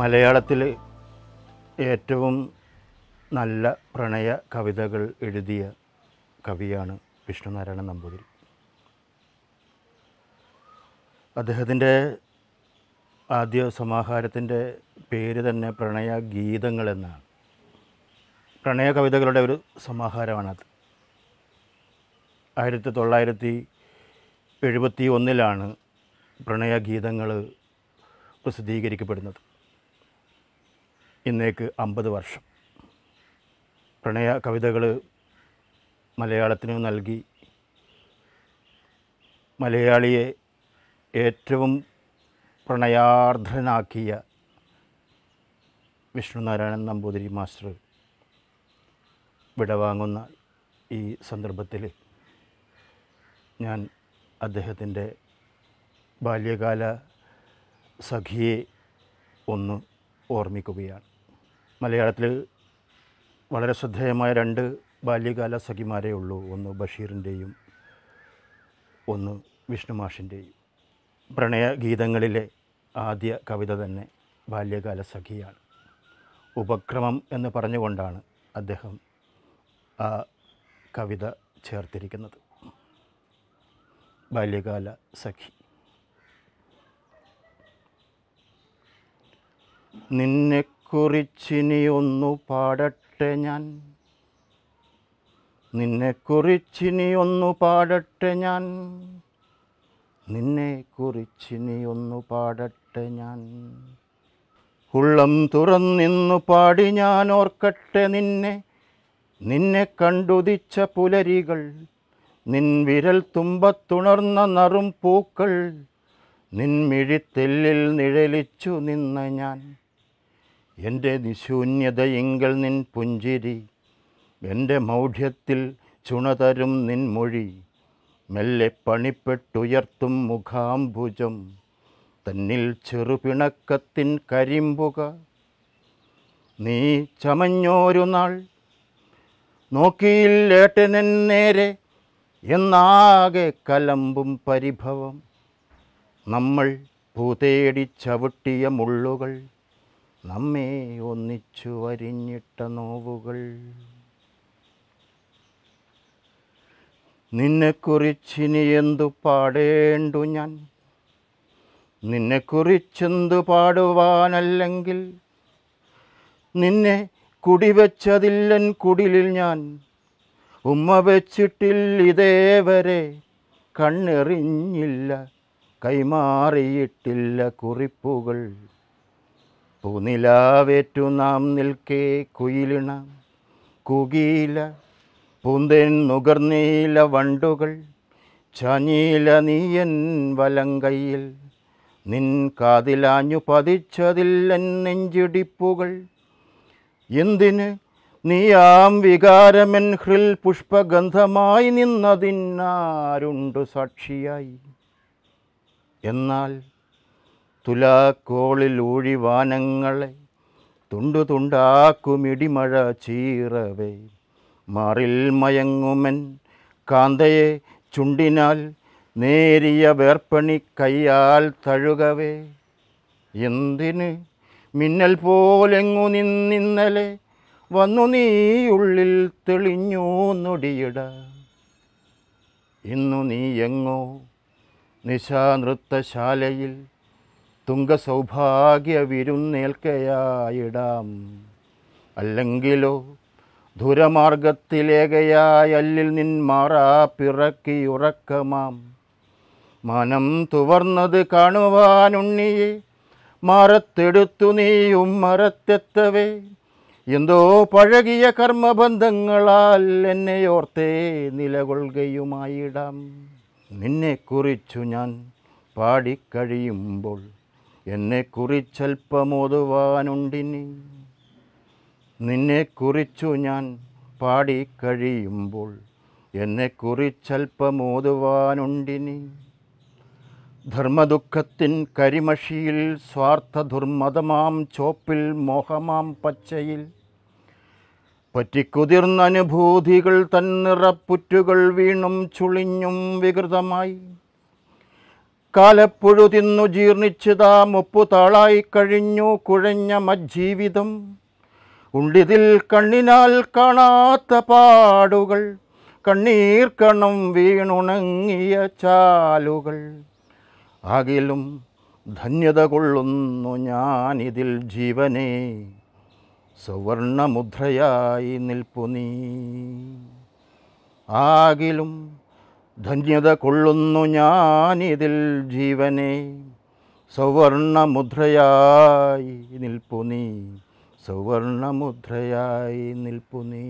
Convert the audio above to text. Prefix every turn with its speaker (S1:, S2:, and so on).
S1: മലയാളത്തിൽ ഏറ്റവും നല്ല പ്രണയ കവിതകൾ എഴുതിയ കവിയാണ് വിഷ്ണുനാരായണ നമ്പൂതിരി അദ്ദേഹത്തിൻ്റെ ആദ്യ സമാഹാരത്തിൻ്റെ പേര് തന്നെ പ്രണയ ഗീതങ്ങൾ എന്നാണ് പ്രണയ കവിതകളുടെ ഒരു സമാഹാരമാണത് ആയിരത്തി തൊള്ളായിരത്തി എഴുപത്തി ഒന്നിലാണ് ഗീതങ്ങൾ പ്രസിദ്ധീകരിക്കപ്പെടുന്നത് ഇന്നേക്ക് അമ്പത് വർഷം പ്രണയ കവിതകൾ മലയാളത്തിന് നൽകി മലയാളിയെ ഏറ്റവും പ്രണയാർദ്രനാക്കിയ വിഷ്ണുനാരായണൻ നമ്പൂതിരി മാസ്റ്റർ വിടവാങ്ങുന്ന ഈ സന്ദർഭത്തിൽ ഞാൻ അദ്ദേഹത്തിൻ്റെ ബാല്യകാല സഖിയെ ഒന്ന് ഓർമ്മിക്കുകയാണ് മലയാളത്തിൽ വളരെ ശ്രദ്ധേയമായ രണ്ട് ബാല്യകാല സഖിമാരേ ഉള്ളൂ ഒന്ന് ബഷീറിൻ്റെയും ഒന്ന് വിഷ്ണുമാഷിൻ്റെയും പ്രണയഗീതങ്ങളിലെ ആദ്യ കവിത തന്നെ ബാല്യകാല സഖിയാണ് ഉപക്രമം എന്ന് പറഞ്ഞുകൊണ്ടാണ് അദ്ദേഹം ആ കവിത ചേർത്തിരിക്കുന്നത് ബാല്യകാല സഖി നിന്നെ നിന്നെക്കുറിച്ചിനിയൊന്നു പാടട്ടെ ഞാൻ നിന്നെക്കുറിച്ചിനിയൊന്നു പാടട്ടെ ഞാൻ നിന്നെക്കുറിച്ചിനിയൊന്നു പാടട്ടെ ഞാൻ ഉള്ളം തുറന്നിന്നു പാടി ഞാൻ ഓർക്കട്ടെ നിന്നെ നിന്നെ കണ്ടുദിച്ച പുലരികൾ നിൻ വിരൽ തുമ്പത്തുണർന്ന നറും പൂക്കൾ നിൻമിഴിത്തെല്ലിൽ നിഴലിച്ചു നിന്ന ഞാൻ എൻ്റെ നിശൂന്യതയിങ്കൽ നിൻ പുഞ്ചിരി എൻ്റെ മൗഢ്യത്തിൽ ചുണതരും നിൻ മൊഴി മെല്ലെ പണിപ്പെട്ടുയർത്തും മുഖാംബുജം തന്നിൽ ചെറുപിണക്കത്തിൻ കരിമ്പുക നീ ചമഞ്ഞോരു നാൾ നോക്കിയില്ലേട്ടനൻ നേരെ എന്നാകെ കലമ്പും പരിഭവം നമ്മൾ പൂതേടി ചവിട്ടിയ മുള്ളുകൾ നമ്മെ ഒന്നിച്ചു വരിഞ്ഞിട്ട നോവുകൾ നിന്നെക്കുറിച്ചിനി എന്തു പാടേണ്ടു ഞാൻ നിന്നെക്കുറിച്ചെന്തു പാടുവാനല്ലെങ്കിൽ നിന്നെ കുടിവെച്ചതില്ലൻ കുടിലിൽ ഞാൻ ഉമ്മ വെച്ചിട്ടില്ലിതേ വരെ കണ്ണെറിഞ്ഞില്ല കൈമാറിയിട്ടില്ല കുറിപ്പുകൾ പൂനിലാവേറ്റു നാം നിൽക്കേ കുയിലിണ കുകീല പൂന്തേൻ നുകർന്നീല വണ്ടുകൾ ചനീല നീയൻ വലങ്കയിൽ നിൻ കാതിലാഞ്ഞു പതിച്ചതിൽ നെഞ്ചിടിപ്പുകൾ എന്തിന് നീയാം വികാരമെൻ ഹൃൽ പുഷ്പഗന്ധമായി നിന്നതിന്നാരുണ്ടു സാക്ഷിയായി എന്നാൽ തുലാക്കോളിൽ ഊഴിവാനങ്ങളെ തുണ്ടു തുണ്ടാക്കുമിടിമഴ ചീറവേ മാറിൽ മയങ്ങുമൻ കാന്തയെ ചുണ്ടിനാൽ നേരിയ വേർപ്പണി കയ്യാൽ തഴുകവേ എന്തിന് മിന്നൽ പോലെങ്ങു നിന്നിന്നലെ വന്നു നീയുള്ളിൽ തെളിഞ്ഞു നൊടിയിട ഇന്നു നീ എങ്ങോ നിശാനൃത്തശാലയിൽ തുങ്കസൗഭാഗ്യ വിരുന്നേൽക്കയായിടാം അല്ലെങ്കിലോ ധുരമാർഗത്തിലേകയായ അല്ലിൽ നിൻ മാറാ പിറക്കിയുറക്കമാം മനം തുവർന്നത് കാണുവാനുണ്ണിയെ മറത്തെടുത്തു നീയും മറത്തെത്തവേ എന്തോ പഴകിയ കർമ്മബന്ധങ്ങളാൽ എന്നെയോർത്തേ നിലകൊള്ളുകയുമായിടാം നിന്നെക്കുറിച്ചു ഞാൻ പാടിക്കഴിയുമ്പോൾ എന്നെക്കുറിച്ചൽപ്പമോതുവാനുണ്ടിനി നിന്നെക്കുറിച്ചു ഞാൻ പാടിക്കഴിയുമ്പോൾ എന്നെക്കുറിച്ചൽപ്പമോതുവാനുണ്ടിനി ധർമ്മദുഃഖത്തിൻ കരിമഷിയിൽ ദുർമതമാം ചോപ്പിൽ മോഹമാം പച്ചയിൽ പറ്റിക്കുതിർന്നനുഭൂതികൾ തന്നിറപ്പുറ്റുകൾ വീണും ചുളിഞ്ഞും വികൃതമായി കാലപ്പുഴു തിന്നു ജീർണിച്ചതാ മുപ്പു താളായി കഴിഞ്ഞു കുഴഞ്ഞ മജ്ജീവിതം ഉണ്ടിതിൽ കണ്ണിനാൽ കാണാത്ത പാടുകൾ കണ്ണീർക്കണം വീണുണങ്ങിയ ചാലുകൾ ആകിലും ധന്യത കൊള്ളുന്നു ഞാനിതിൽ ജീവനെ സുവർണമുദ്രയായി നിൽപ്പു നീ ആകിലും ധന്യത കൊള്ളുന്നു ഞാനിതിൽ ജീവനെ സൗവർണമുദ്രയായി നിൽപ്പു നീ സൗവർണമുദ്രയായി നിൽപ്പു നീ